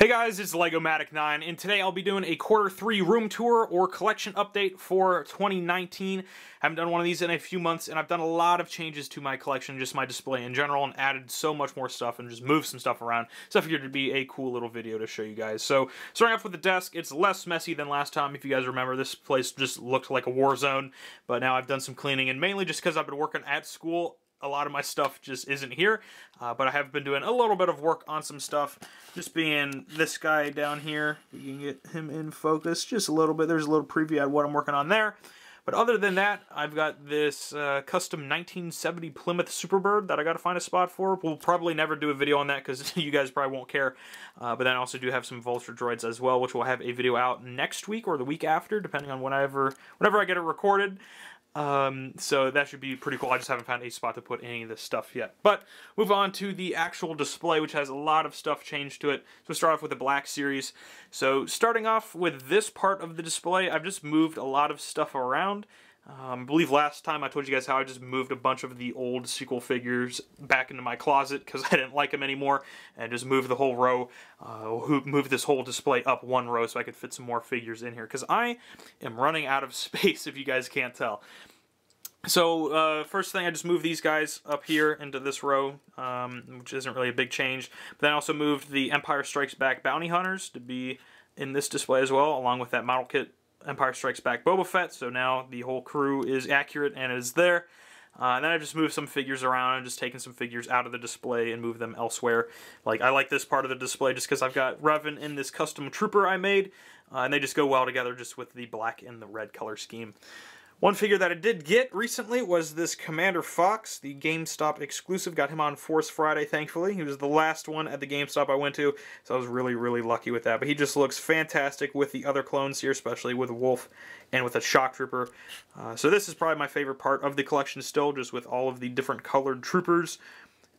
Hey guys, it's Legomatic9, and today I'll be doing a quarter three room tour or collection update for 2019. I haven't done one of these in a few months, and I've done a lot of changes to my collection, just my display in general, and added so much more stuff and just moved some stuff around. So I figured it'd be a cool little video to show you guys. So starting off with the desk, it's less messy than last time. If you guys remember, this place just looked like a war zone, but now I've done some cleaning, and mainly just because I've been working at school a lot of my stuff just isn't here, uh, but I have been doing a little bit of work on some stuff, just being this guy down here, you can get him in focus just a little bit, there's a little preview of what I'm working on there, but other than that, I've got this uh, custom 1970 Plymouth Superbird that I got to find a spot for. We'll probably never do a video on that because you guys probably won't care. Uh, but then I also do have some Vulture droids as well, which will have a video out next week or the week after, depending on whenever whenever I get it recorded. Um, so that should be pretty cool. I just haven't found a spot to put any of this stuff yet. But move on to the actual display, which has a lot of stuff changed to it. So start off with the black series. So starting off with this part of the display, I've just moved a lot of stuff around. Um, I believe last time I told you guys how I just moved a bunch of the old sequel figures back into my closet because I didn't like them anymore, and just moved the whole row, uh, moved this whole display up one row so I could fit some more figures in here because I am running out of space if you guys can't tell. So uh, first thing, I just moved these guys up here into this row, um, which isn't really a big change. But then I also moved the Empire Strikes Back Bounty Hunters to be in this display as well, along with that model kit Empire Strikes Back Boba Fett, so now the whole crew is accurate and is there. Uh, and then i just moved some figures around and just taken some figures out of the display and moved them elsewhere. Like, I like this part of the display just because I've got Revan in this custom trooper I made, uh, and they just go well together just with the black and the red color scheme. One figure that I did get recently was this Commander Fox, the GameStop exclusive. Got him on Force Friday, thankfully. He was the last one at the GameStop I went to, so I was really, really lucky with that. But he just looks fantastic with the other clones here, especially with Wolf and with a Shock Trooper. Uh, so this is probably my favorite part of the collection still, just with all of the different colored troopers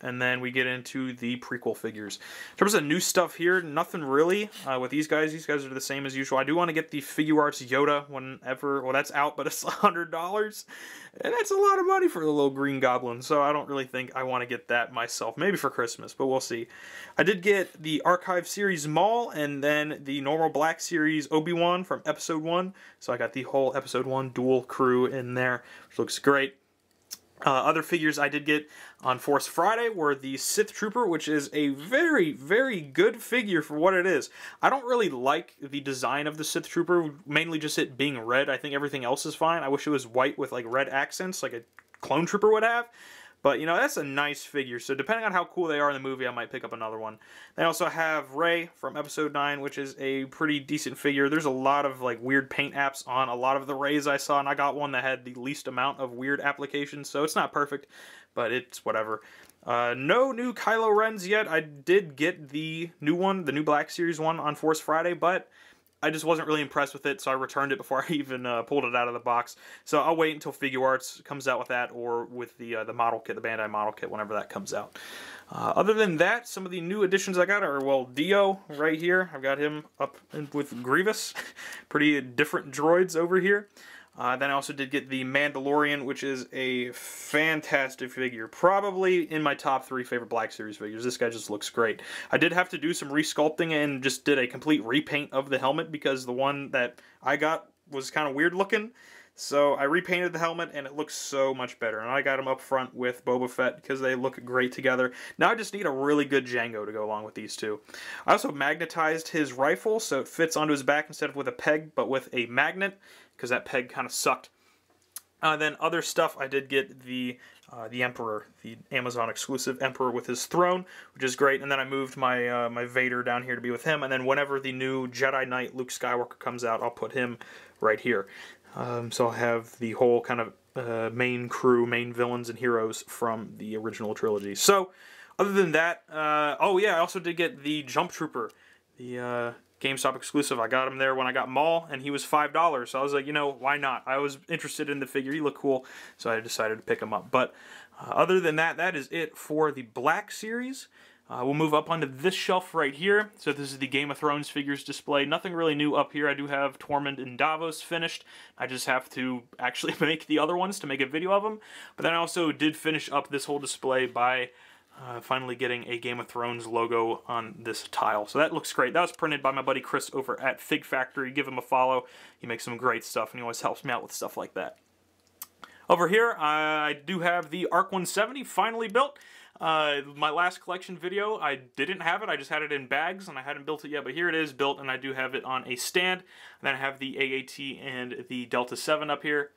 and then we get into the prequel figures. In terms of new stuff here, nothing really uh, with these guys. These guys are the same as usual. I do want to get the Figure Arts Yoda whenever. Well, that's out, but it's $100. And that's a lot of money for the little green goblin, so I don't really think I want to get that myself. Maybe for Christmas, but we'll see. I did get the Archive Series Maul and then the normal Black Series Obi-Wan from Episode 1. So I got the whole Episode 1 dual crew in there, which looks great. Uh, other figures I did get on Force Friday were the Sith Trooper, which is a very, very good figure for what it is. I don't really like the design of the Sith Trooper, mainly just it being red. I think everything else is fine. I wish it was white with like red accents, like a clone trooper would have. But, you know, that's a nice figure. So depending on how cool they are in the movie, I might pick up another one. They also have Ray from Episode 9, which is a pretty decent figure. There's a lot of, like, weird paint apps on a lot of the Rays I saw, and I got one that had the least amount of weird applications, so it's not perfect, but it's whatever. Uh, no new Kylo Rens yet. I did get the new one, the new Black Series one on Force Friday, but I just wasn't really impressed with it, so I returned it before I even uh, pulled it out of the box. So I'll wait until Figure Arts comes out with that, or with the uh, the model kit, the Bandai model kit, whenever that comes out. Uh, other than that, some of the new additions I got are well Dio right here. I've got him up with Grievous. Pretty different droids over here. Uh, then I also did get the Mandalorian, which is a fantastic figure. Probably in my top three favorite Black Series figures. This guy just looks great. I did have to do some resculpting and just did a complete repaint of the helmet because the one that I got was kind of weird looking. So I repainted the helmet and it looks so much better. And I got him up front with Boba Fett because they look great together. Now I just need a really good Django to go along with these two. I also magnetized his rifle so it fits onto his back instead of with a peg but with a magnet because that peg kind of sucked. Uh, then other stuff, I did get the uh, the Emperor, the Amazon exclusive Emperor with his throne, which is great. And then I moved my uh, my Vader down here to be with him. And then whenever the new Jedi Knight Luke Skywalker comes out, I'll put him right here. Um, so I'll have the whole kind of uh, main crew, main villains and heroes from the original trilogy. So other than that, uh, oh yeah, I also did get the Jump Trooper, the uh, GameStop exclusive. I got him there when I got Maul, and he was $5. So I was like, you know, why not? I was interested in the figure. He looked cool, so I decided to pick him up. But uh, other than that, that is it for the Black Series. Uh, we'll move up onto this shelf right here. So this is the Game of Thrones figures display. Nothing really new up here. I do have Tormund and Davos finished. I just have to actually make the other ones to make a video of them. But then I also did finish up this whole display by uh, finally getting a Game of Thrones logo on this tile. So that looks great. That was printed by my buddy Chris over at Fig Factory. Give him a follow. He makes some great stuff, and he always helps me out with stuff like that. Over here, I do have the Arc 170 finally built. Uh, my last collection video, I didn't have it. I just had it in bags, and I hadn't built it yet, but here it is built, and I do have it on a stand. And then I have the AAT and the Delta 7 up here.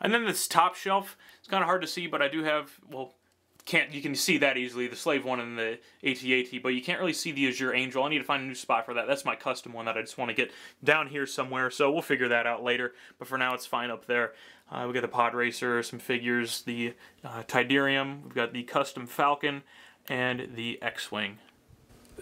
And then this top shelf, it's kind of hard to see, but I do have, well, can't you can see that easily the slave one and the ATAT but you can't really see the Azure Angel. I need to find a new spot for that. That's my custom one that I just want to get down here somewhere. So we'll figure that out later. But for now, it's fine up there. Uh, we got the Pod Racer, some figures, the uh, Tiderium. We've got the custom Falcon and the X-wing.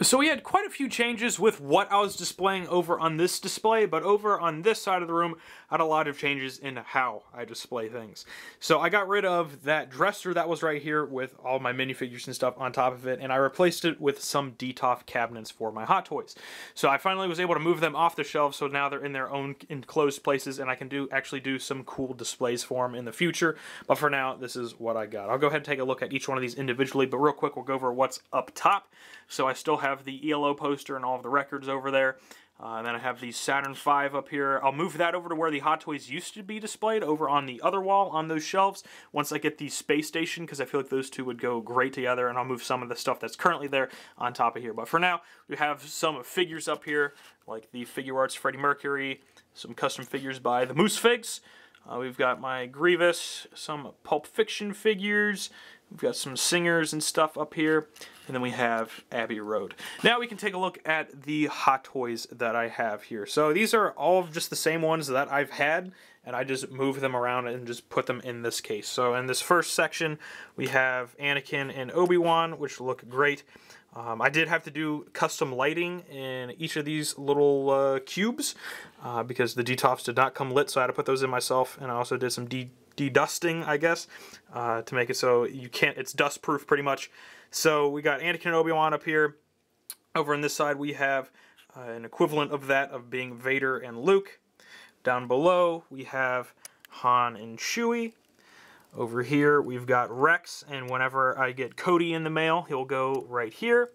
So we had quite a few changes with what I was displaying over on this display, but over on this side of the room, I had a lot of changes in how I display things. So I got rid of that dresser that was right here with all my minifigures and stuff on top of it, and I replaced it with some DTOF cabinets for my Hot Toys. So I finally was able to move them off the shelf, so now they're in their own enclosed places, and I can do actually do some cool displays for them in the future. But for now, this is what I got. I'll go ahead and take a look at each one of these individually, but real quick, we'll go over what's up top. So I still have have the ELO poster and all of the records over there. Uh, and then I have the Saturn V up here. I'll move that over to where the Hot Toys used to be displayed, over on the other wall on those shelves, once I get the Space Station, because I feel like those two would go great together, and I'll move some of the stuff that's currently there on top of here. But for now, we have some figures up here, like the Figure Arts Freddie Mercury, some custom figures by the Moose Figs. Uh, we've got my Grievous, some Pulp Fiction figures, We've got some singers and stuff up here. And then we have Abbey Road. Now we can take a look at the Hot Toys that I have here. So these are all just the same ones that I've had. And I just move them around and just put them in this case. So in this first section, we have Anakin and Obi-Wan, which look great. Um, I did have to do custom lighting in each of these little uh, cubes uh, because the detofs did not come lit, so I had to put those in myself. And I also did some de de-dusting, I guess, uh, to make it so you can't, it's dust-proof pretty much. So we got Anakin and Obi-Wan up here. Over on this side we have uh, an equivalent of that of being Vader and Luke. Down below we have Han and Chewie. Over here we've got Rex, and whenever I get Cody in the mail, he'll go right here.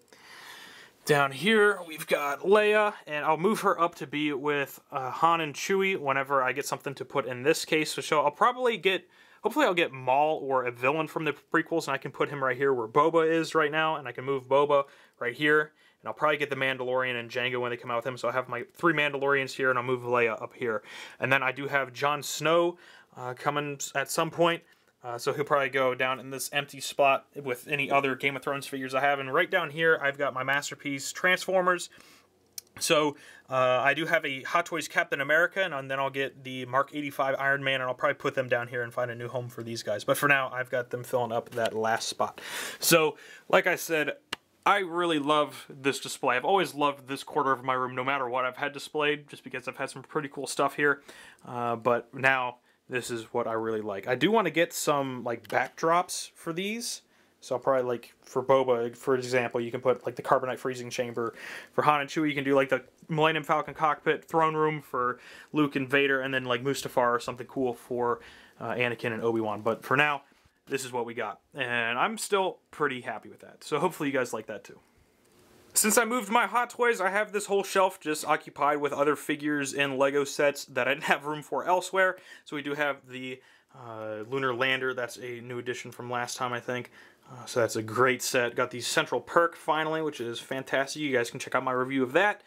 Down here, we've got Leia, and I'll move her up to be with uh, Han and Chewie whenever I get something to put in this case. So I'll probably get, hopefully I'll get Maul or a villain from the prequels, and I can put him right here where Boba is right now, and I can move Boba right here. And I'll probably get the Mandalorian and Django when they come out with him, so I have my three Mandalorians here, and I'll move Leia up here. And then I do have Jon Snow uh, coming at some point, uh, so he'll probably go down in this empty spot with any other Game of Thrones figures I have. And right down here, I've got my masterpiece Transformers. So uh, I do have a Hot Toys Captain America, and uh, then I'll get the Mark 85 Iron Man, and I'll probably put them down here and find a new home for these guys. But for now, I've got them filling up that last spot. So, like I said, I really love this display. I've always loved this quarter of my room, no matter what I've had displayed, just because I've had some pretty cool stuff here. Uh, but now this is what I really like. I do want to get some like backdrops for these. So I'll probably like for Boba, for example, you can put like the carbonite freezing chamber. For Han and Chewie, you can do like the Millennium Falcon cockpit throne room for Luke and Vader, and then like Mustafar or something cool for uh, Anakin and Obi Wan. But for now, this is what we got, and I'm still pretty happy with that. So hopefully you guys like that too. Since I moved my Hot Toys, I have this whole shelf just occupied with other figures and Lego sets that I didn't have room for elsewhere. So we do have the uh, Lunar Lander. That's a new addition from last time, I think. Uh, so that's a great set. Got the Central Perk, finally, which is fantastic. You guys can check out my review of that.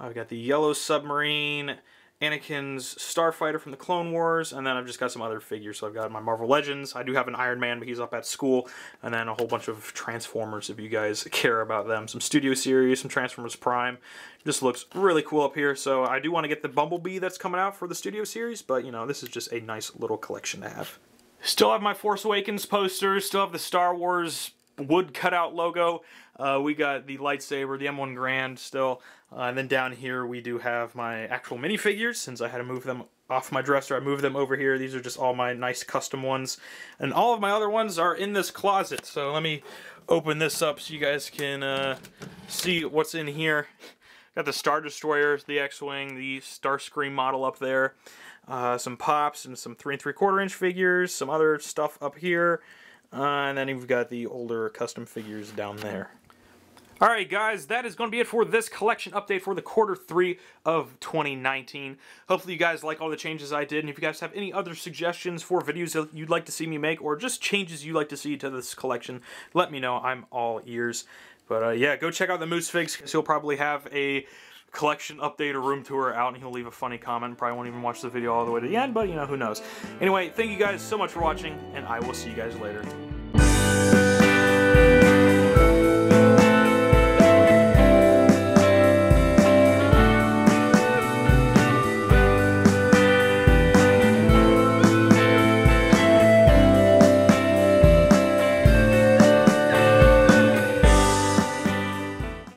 I've got the Yellow Submarine, Anakin's Starfighter from the Clone Wars, and then I've just got some other figures. So I've got my Marvel Legends. I do have an Iron Man, but he's up at school, and then a whole bunch of Transformers if you guys care about them. Some Studio Series, some Transformers Prime. Just looks really cool up here. So I do want to get the Bumblebee that's coming out for the Studio Series, but you know, this is just a nice little collection to have. Still have my Force Awakens posters, still have the Star Wars wood cutout logo. Uh, we got the lightsaber, the M1 Grand still. Uh, and then down here we do have my actual minifigures since I had to move them off my dresser. I moved them over here. These are just all my nice custom ones. And all of my other ones are in this closet. So let me open this up so you guys can uh, see what's in here. Got the Star Destroyers, the X-Wing, the Starscream model up there, uh, some Pops and some 3 and 3 quarter inch figures, some other stuff up here, and then you've got the older custom figures down there. All right, guys, that is going to be it for this collection update for the quarter three of 2019. Hopefully you guys like all the changes I did, and if you guys have any other suggestions for videos that you'd like to see me make or just changes you'd like to see to this collection, let me know. I'm all ears. But uh, yeah, go check out the Moose Figs, because you will probably have a collection update or room tour out and he'll leave a funny comment. Probably won't even watch the video all the way to the end, but you know, who knows. Anyway, thank you guys so much for watching and I will see you guys later.